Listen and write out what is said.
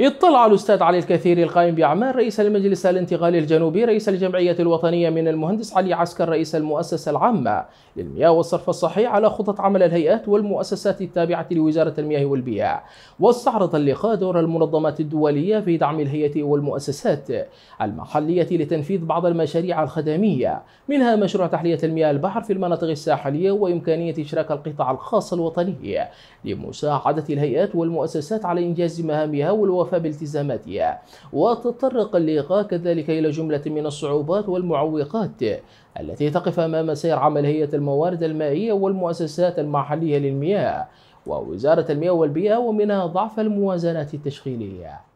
اطلع الأستاذ علي الكثير القائم بأعمال رئيس المجلس الانتقالي الجنوبي رئيس الجمعية الوطنية من المهندس علي عسكر رئيس المؤسسة العامة للمياه والصرف الصحي على خطط عمل الهيئات والمؤسسات التابعة لوزارة المياه والبيئة واستعرض اللقاء دور المنظمات الدولية في دعم الهيئة والمؤسسات المحلية لتنفيذ بعض المشاريع الخدمية منها مشروع تحلية المياه البحر في المناطق الساحلية وإمكانية إشراك القطاع الخاص الوطني لمساعدة الهيئات والمؤسسات على إنجاز مهامها والوفاء وأوفى بالتزاماتها وتطرق اللقاء كذلك إلى جملة من الصعوبات والمعوقات التي تقف أمام سير عمل هيئة الموارد المائية والمؤسسات المحلية للمياه ووزارة المياه والبيئة ومنها ضعف الموازنات التشغيلية